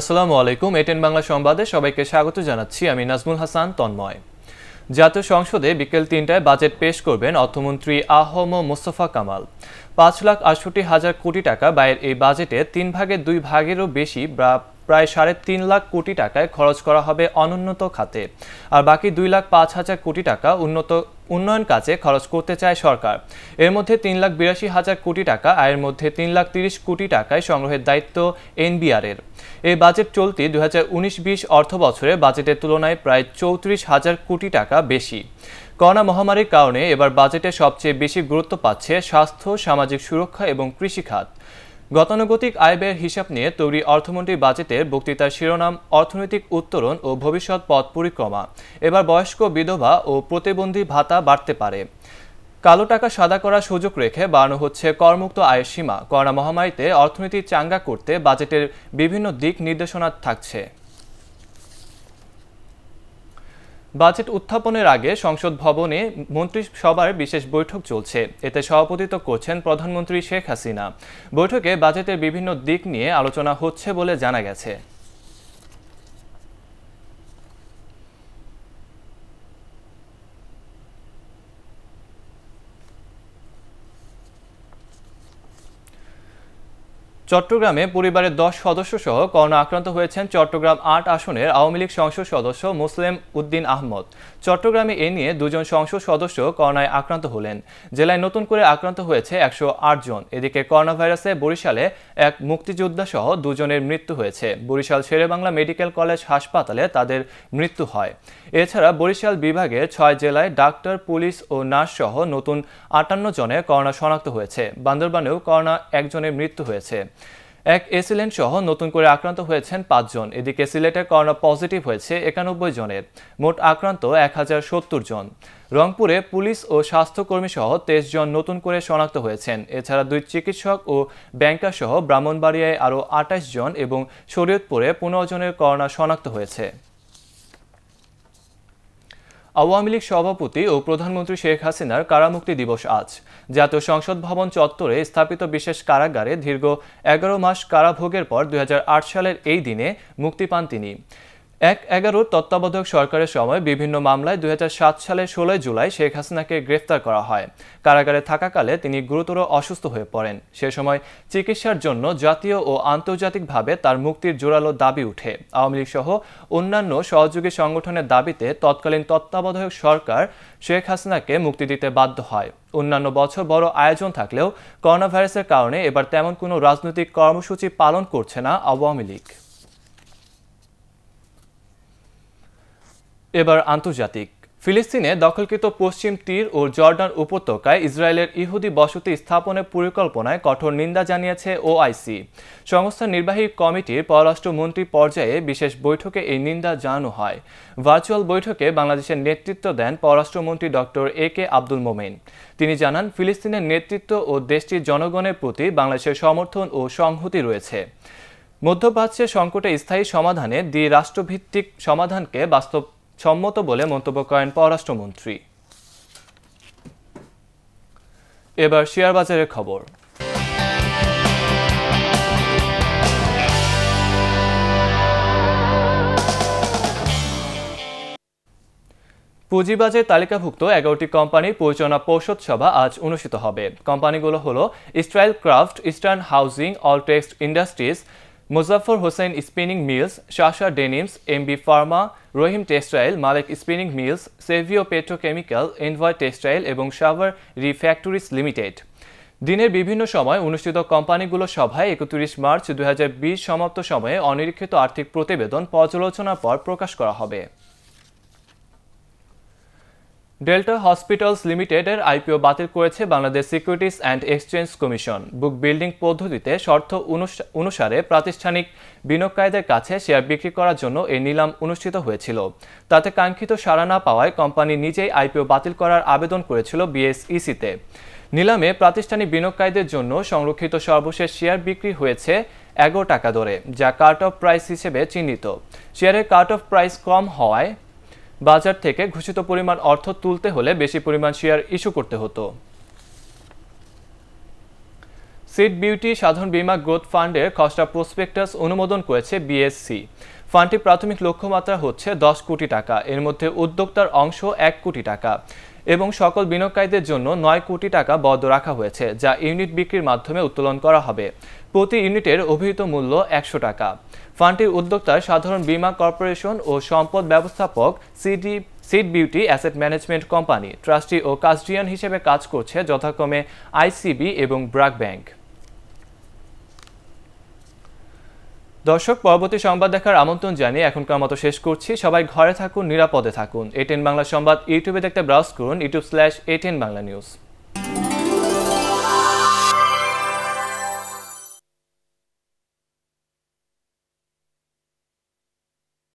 আসসালামু আলাইকুম এটেন বাংলা সংবাদে সবাইকে স্বাগত জানাচ্ছি আমি নাজমুল হাসান তন্ময় জাতীয় সংসদে বিকেল তিনটায় বাজেট পেশ করবেন অর্থমন্ত্রী আহম মোস্তফা কামাল পাঁচ লাখ আটষট্টি হাজার কোটি টাকা ব্যয়ের এই বাজেটে তিন ভাগের দুই ভাগেরও বেশি প্রায় সাড়ে তিন লাখ কোটি টাকায় খরচ করা হবে অনুন্নত খাতে আর বাকি দুই লাখ পাঁচ হাজার কোটি টাকা উন্নত উন্নয়ন কাজে খরচ করতে চায় সরকার এর মধ্যে তিন লাখ বিরাশি হাজার কোটি টাকা আয়ের মধ্যে তিন লাখ তিরিশ কোটি টাকায় সংগ্রহের দায়িত্ব এনবিআরের এই বাজেট চলতি দু হাজার উনিশ বিশ অর্থ বছরে বাজেটের তুলনায় প্রায় চৌত্রিশ হাজার কোটি টাকা বেশি করোনা মহামারীর কারণে এবার বাজেটে সবচেয়ে বেশি গুরুত্ব পাচ্ছে স্বাস্থ্য সামাজিক সুরক্ষা এবং কৃষিখাত গতানুগতিক আয় ব্যয়ের হিসাব নিয়ে তৈরি অর্থমন্ত্রী বাজেটের বক্তৃতার শিরোনাম অর্থনৈতিক উত্তরণ ও ভবিষ্যৎ পথ পরিক্রমা এবার বয়স্ক বিধবা ও প্রতিবন্ধী ভাতা বাড়তে পারে কালো টাকা সাদা করার সুযোগ রেখে বাড়ানো হচ্ছে করমুক্ত আয়ের সীমা করোনা মহামারীতে অর্থনীতি চাঙ্গা করতে বাজেটের বিভিন্ন দিক নির্দেশনা থাকছে বাজেট উত্থাপনের আগে সংসদ ভবনে মন্ত্রিসভার বিশেষ বৈঠক চলছে এতে সভাপতিত্ব করছেন প্রধানমন্ত্রী শেখ হাসিনা বৈঠকে বাজেটের বিভিন্ন দিক নিয়ে আলোচনা হচ্ছে বলে জানা গেছে চট্টগ্রামে পরিবারের দশ সদস্য সহ করোনা আক্রান্ত হয়েছেন চট্টগ্রাম আট আসনের আওয়ামী লীগ সংসদ সদস্য মুসলিম উদ্দিন আহমদ চট্টগ্রামে এ নিয়ে দুজন সংসদ সদস্য করোনায় আক্রান্ত হলেন জেলায় নতুন করে আক্রান্ত হয়েছে একশো জন এদিকে করোনা ভাইরাসে বরিশালে এক মুক্তিযোদ্ধা সহ দুজনের মৃত্যু হয়েছে বরিশাল শেরেবাংলা মেডিকেল কলেজ হাসপাতালে তাদের মৃত্যু হয় এছাড়া বরিশাল বিভাগে ছয় জেলায় ডাক্তার পুলিশ ও নার্স সহ নতুন আটান্ন জনে করোনা শনাক্ত হয়েছে বান্দরবানেও করোনা একজনের মৃত্যু হয়েছে এক এসিলেন্ট সহ নতুন করে আক্রান্ত হয়েছেন পাঁচজন এদিকে সিলেটে করোনা পজিটিভ হয়েছে একানব্বই জনের মোট আক্রান্ত এক হাজার সত্তর জন রংপুরে পুলিশ ও স্বাস্থ্যকর্মী সহ তেইশ জন নতুন করে শনাক্ত হয়েছেন এছাড়া দুই চিকিৎসক ও ব্যাংকার সহ ব্রাহ্মণবাড়িয়ায় আরও আটাইশ জন এবং শরীয়তপুরে পনেরো জনের করোনা শনাক্ত হয়েছে আওয়ামী লীগ সভাপতি ও প্রধানমন্ত্রী শেখ হাসিনার কারামুক্তি দিবস আজ জাতীয় সংসদ ভবন চত্বরে স্থাপিত বিশেষ কারাগারে দীর্ঘ এগারো মাস কারাভোগের পর দুই সালের এই দিনে মুক্তি পান তিনি এক এগারো তত্ত্বাবধায়ক সরকারের সময় বিভিন্ন মামলায় দুই সালের ষোলোই জুলাই শেখ হাসিনাকে গ্রেফতার করা হয় কারাগারে থাকাকালে তিনি গুরুতর অসুস্থ হয়ে পড়েন সে সময় চিকিৎসার জন্য জাতীয় ও আন্তর্জাতিকভাবে তার মুক্তির জোরালো দাবি উঠে আওয়ামী লীগ সহ অন্যান্য সহযোগী সংগঠনের দাবিতে তৎকালীন তত্ত্বাবধায়ক সরকার শেখ হাসিনাকে মুক্তি দিতে বাধ্য হয় অন্যান্য বছর বড় আয়োজন থাকলেও করোনা ভাইরাসের কারণে এবার তেমন কোনো রাজনৈতিক কর্মসূচি পালন করছে না আওয়ামী লীগ এবার আন্তর্জাতিক ফিলিস্তিনে দখলকৃত পশ্চিম তীর ও জর্ডান উপত্যকায় ইসরায়েলের ইহুদি বসতি স্থাপনের পরিকল্পনায় কঠোর নিন্দা জানিয়েছে ওআইসি সংস্থার নির্বাহী কমিটির পররাষ্ট্রমন্ত্রী পর্যায়ে বিশেষ বৈঠকে এই নিন্দা জানানো হয় ভার্চুয়াল বৈঠকে বাংলাদেশের নেতৃত্ব দেন পররাষ্ট্রমন্ত্রী ডক্টর এ কে আব্দুল মোমেন তিনি জানান ফিলিস্তিনের নেতৃত্ব ও দেশটির জনগণের প্রতি বাংলাদেশের সমর্থন ও সংহতি রয়েছে মধ্যপ্রাচ্যের সংকটে স্থায়ী সমাধানে দ্বি রাষ্ট্রভিত্তিক সমাধানকে বাস্তব সম্মত বলে মন্তব্য করেন পররাষ্ট্রমন্ত্রী এবার শেয়ার বাজারের খবর পুঁজিবাজে তালিকাভুক্ত এগারোটি কোম্পানির পরিচালনা পরিষদ সভা আজ অনুষ্ঠিত হবে কোম্পানিগুলো হলো ইস্ট্রাইল Craft Eastern Housing Alltex Industries Hossain Spinning Mills Shasha Denims M B Pharma Rahim Textile Malek Spinning Mills সেভিও পেট্রোকেমিক্যাল এনভয় টেক্সটাইল এবং সাভার রিফ্যাক্টরিজ লিমিটেড দিনের বিভিন্ন সময় অনুষ্ঠিত কোম্পানিগুলো সভায় একত্রিশ মার্চ দু সমাপ্ত সময়ে অনিরীক্ষিত আর্থিক প্রতিবেদন পর্যালোচনার পর প্রকাশ করা হবে ডেল্টা হসপিটালস লিমিটেডের আইপিও বাতিল করেছে Bangladesh Securities and Exchange Commission book building পদ্ধতিতে শর্ত অনুসারে প্রাতিষ্ঠানিক বিনিয়োগকারীদের কাছে শেয়ার বিক্রি করার জন্য এই নিলাম অনুষ্ঠিত হয়েছিল তাতে কাঙ্ক্ষিত সাড়া না পাওয়ায় কোম্পানি নিজেই আইপিও বাতিল করার আবেদন করেছিল বিএসইসিতে নিলামে প্রাতিষ্ঠানিক বিনিয়োগকারীদের জন্য সংরক্ষিত সর্বশেষ শেয়ার বিক্রি হয়েছে এগারো টাকা দরে যা কাট অফ প্রাইস হিসেবে চিহ্নিত শেয়ারের কাট অফ প্রাইস কম হওয়ায় বাজার থেকে ঘোষিত পরিমাণ অর্থ তুলতে হলে বেশি পরিমাণ শেয়ার ইস্যু করতে হতো সিড বিউটি সাধারণ বীমা গ্রোথ ফান্ডে খসড়া প্রসপেক্টাস অনুমোদন করেছে বিএসসি ফান্ডটির প্রাথমিক লক্ষ্যমাত্রা হচ্ছে দশ কোটি টাকা এর মধ্যে উদ্যোক্তার অংশ এক কোটি টাকা এবং সকল বিনিয়োগকারীদের জন্য নয় কোটি টাকা বদ্ধ রাখা হয়েছে যা ইউনিট বিক্রির মাধ্যমে উত্তোলন করা হবে প্রতি ইউনিটের অভিহিত মূল্য একশো টাকা ফান্ডটির উদ্যোক্তা সাধারণ বীমা কর্পোরেশন ও সম্পদ ব্যবস্থাপক সিডি সিড বিউটি অ্যাসেট ম্যানেজমেন্ট কোম্পানি ট্রাস্টি ও কাস্টিয়ান হিসেবে কাজ করছে যথাক্রমে আইসিবি এবং ব্রাক ব্যাংক দর্শক পরবর্তী সংবাদ দেখার আমন্ত্রণ জানিয়ে এখনকার মতো শেষ করছি সবাই ঘরে থাকুন নিরাপদে থাকুন এটেন বাংলা সংবাদ ইউটিউবে দেখতে ব্রাউজ করুন YouTube slash ATN Bangla news